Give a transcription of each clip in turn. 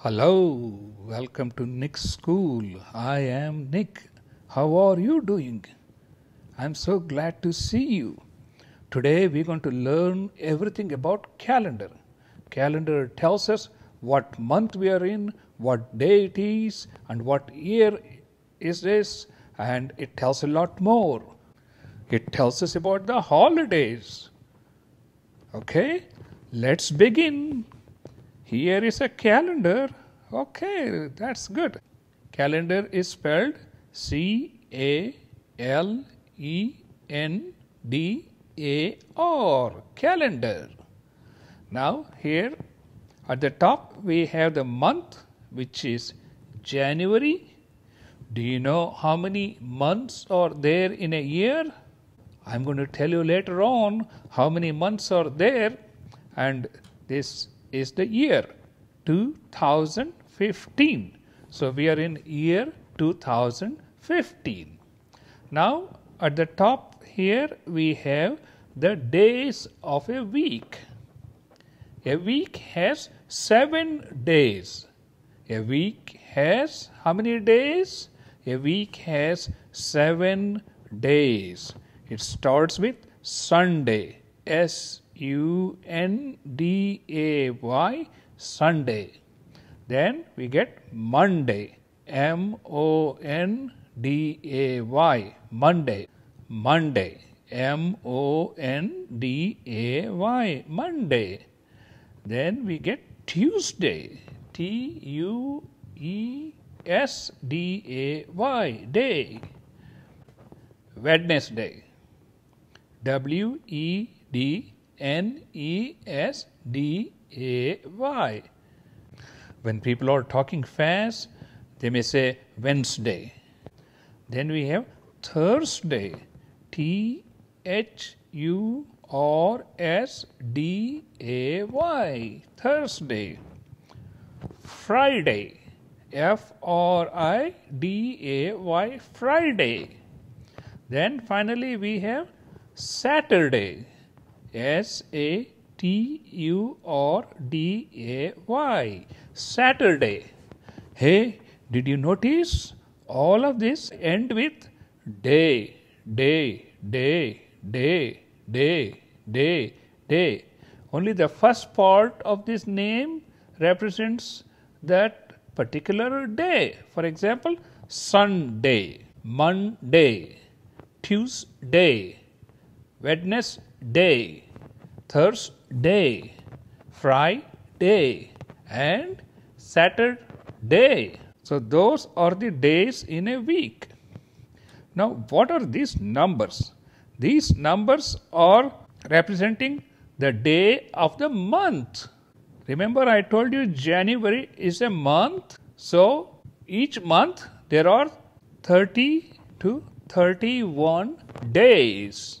Hello, welcome to Nick's School. I am Nick. How are you doing? I'm so glad to see you. Today we're going to learn everything about calendar. Calendar tells us what month we are in, what day it is, and what year is this, and it tells a lot more. It tells us about the holidays. Okay, let's begin. Here is a calendar. Okay, that's good. Calendar is spelled C A L E N D A R. Calendar. Now, here at the top we have the month which is January. Do you know how many months are there in a year? I'm going to tell you later on how many months are there and this is the year 2015. So we are in year 2015. Now at the top here we have the days of a week. A week has seven days. A week has how many days? A week has seven days. It starts with Sunday. S U N D A Y Sunday. Then we get Monday. M O N D A Y Monday. Monday. M O N D A Y Monday. Then we get Tuesday. T U E S D A Y Day. Wednesday. W E D N E S D A Y. When people are talking fast, they may say Wednesday. Then we have Thursday, T H U R S D A Y, Thursday. Friday, F R I D A Y, Friday. Then finally we have Saturday. S A T U R D A Y. Saturday. Hey, did you notice? All of this end with day, day, day, day, day, day, day. Only the first part of this name represents that particular day. For example, Sunday, Monday, Tuesday, Wednesday. Thursday, Friday, and Saturday. So, those are the days in a week. Now, what are these numbers? These numbers are representing the day of the month. Remember, I told you January is a month. So, each month there are 30 to 31 days.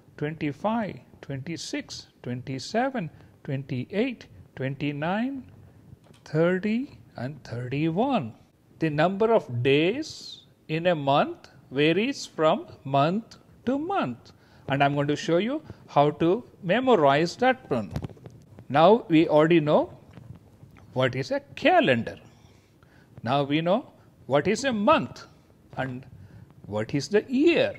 25, 26, 27, 28, 29, 30, and 31. The number of days in a month varies from month to month and I'm going to show you how to memorize that one. Now we already know what is a calendar. Now we know what is a month and what is the year.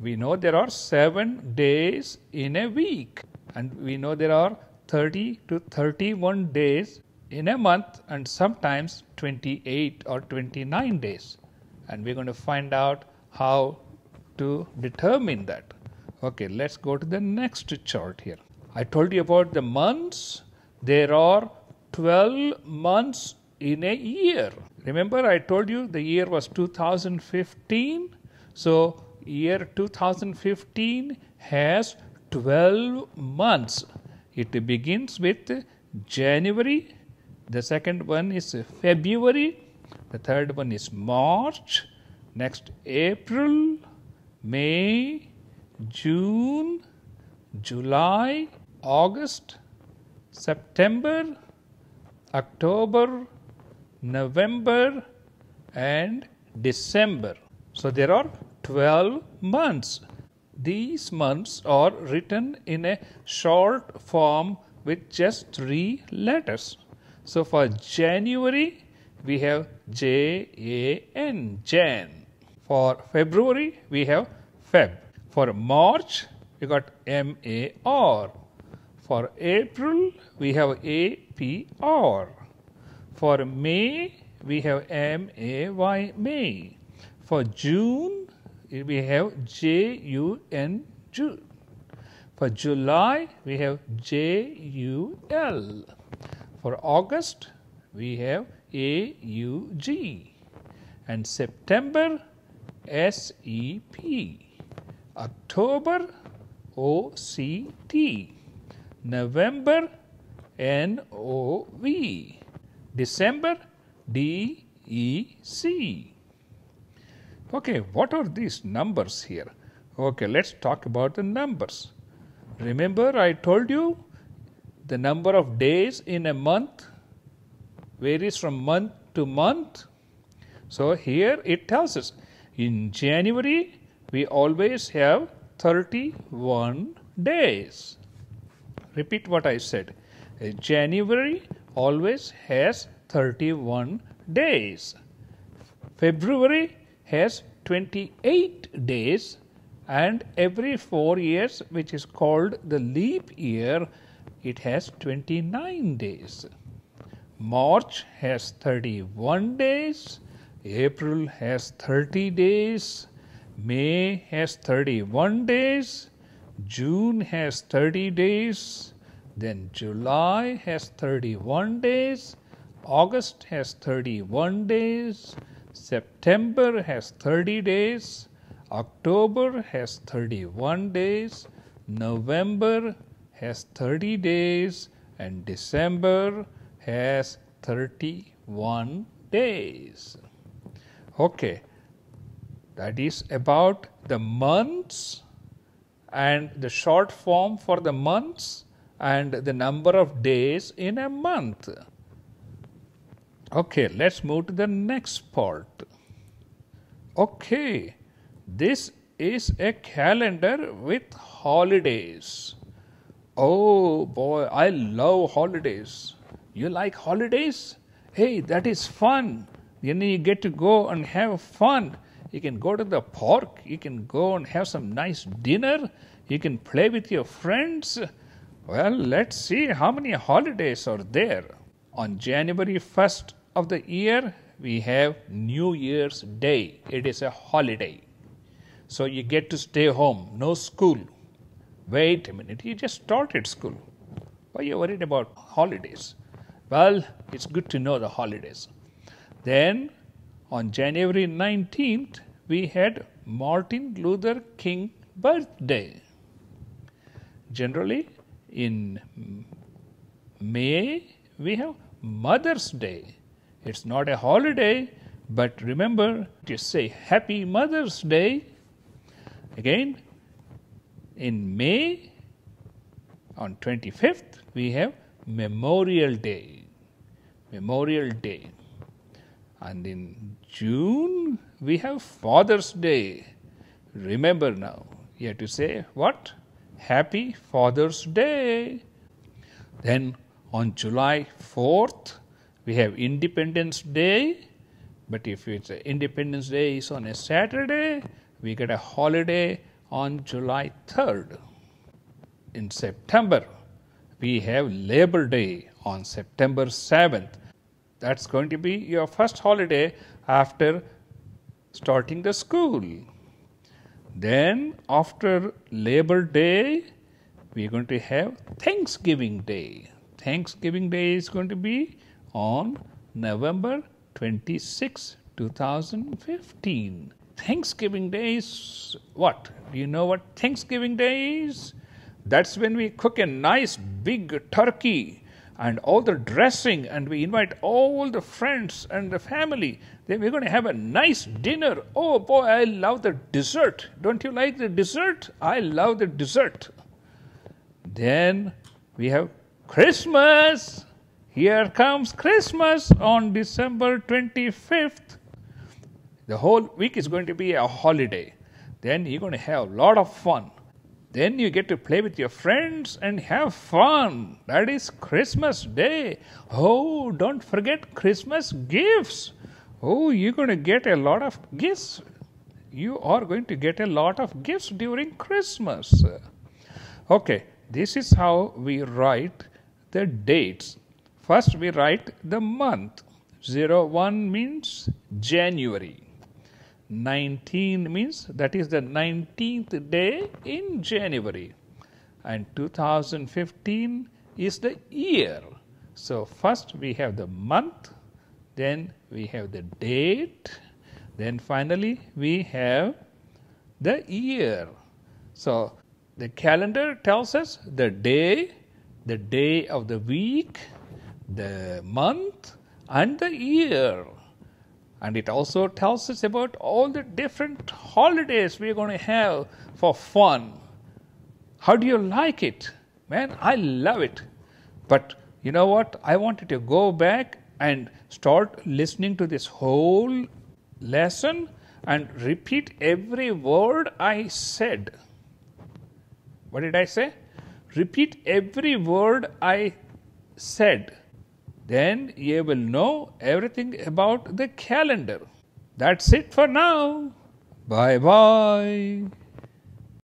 We know there are seven days in a week, and we know there are 30 to 31 days in a month, and sometimes 28 or 29 days. And we're going to find out how to determine that. Okay, let's go to the next chart here. I told you about the months. There are 12 months in a year. Remember, I told you the year was 2015. So, year 2015 has 12 months. It begins with January, the second one is February, the third one is March, next April, May, June, July, August, September, October, November, and December. So there are 12 months. These months are written in a short form with just three letters. So for January, we have J A N, Jan. For February, we have Feb. For March, we got M A R. For April, we have A P R. For May, we have M A Y, May. For June, we have J U N June. For July, we have J U L. For August, we have A U G. And September, S E P. October, O C T. November, N O V. December, D E C. Okay, what are these numbers here? Okay, let's talk about the numbers. Remember, I told you the number of days in a month varies from month to month. So, here it tells us in January we always have 31 days. Repeat what I said. January always has 31 days. February has 28 days and every 4 years which is called the leap year it has 29 days. March has 31 days, April has 30 days, May has 31 days, June has 30 days, then July has 31 days, August has 31 days, September has 30 days, October has 31 days, November has 30 days, and December has 31 days. Okay, that is about the months and the short form for the months and the number of days in a month. Okay, let's move to the next part. Okay, this is a calendar with holidays. Oh boy, I love holidays. You like holidays? Hey, that is fun. You know, you get to go and have fun. You can go to the park, you can go and have some nice dinner, you can play with your friends. Well, let's see how many holidays are there. On January 1st, of the year we have New Year's Day. It is a holiday. So you get to stay home, no school. Wait a minute, you just started school. Why are you worried about holidays? Well, it's good to know the holidays. Then on January 19th, we had Martin Luther King birthday. Generally, in May, we have Mother's Day. It's not a holiday, but remember to say Happy Mother's Day. Again, in May, on 25th, we have Memorial Day. Memorial Day. And in June, we have Father's Day. Remember now, you have to say what? Happy Father's Day. Then on July 4th, we have Independence Day, but if it's Independence Day is on a Saturday, we get a holiday on July 3rd. In September, we have Labor Day on September 7th. That's going to be your first holiday after starting the school. Then, after Labor Day, we're going to have Thanksgiving Day. Thanksgiving Day is going to be on November 26, 2015. Thanksgiving Day is what? Do you know what Thanksgiving Day is? That's when we cook a nice big turkey and all the dressing, and we invite all the friends and the family. Then we're going to have a nice dinner. Oh boy, I love the dessert. Don't you like the dessert? I love the dessert. Then we have Christmas. Here comes Christmas on December 25th. The whole week is going to be a holiday. Then you're going to have a lot of fun. Then you get to play with your friends and have fun. That is Christmas Day. Oh, don't forget Christmas gifts. Oh, you're going to get a lot of gifts. You are going to get a lot of gifts during Christmas. Okay, this is how we write the dates First, we write the month. 01 means January. 19 means that is the 19th day in January. And 2015 is the year. So, first we have the month, then we have the date, then finally we have the year. So, the calendar tells us the day, the day of the week, the month and the year. And it also tells us about all the different holidays we're going to have for fun. How do you like it? Man, I love it. But you know what? I wanted to go back and start listening to this whole lesson and repeat every word I said. What did I say? Repeat every word I said then you will know everything about the calendar. That's it for now. Bye bye.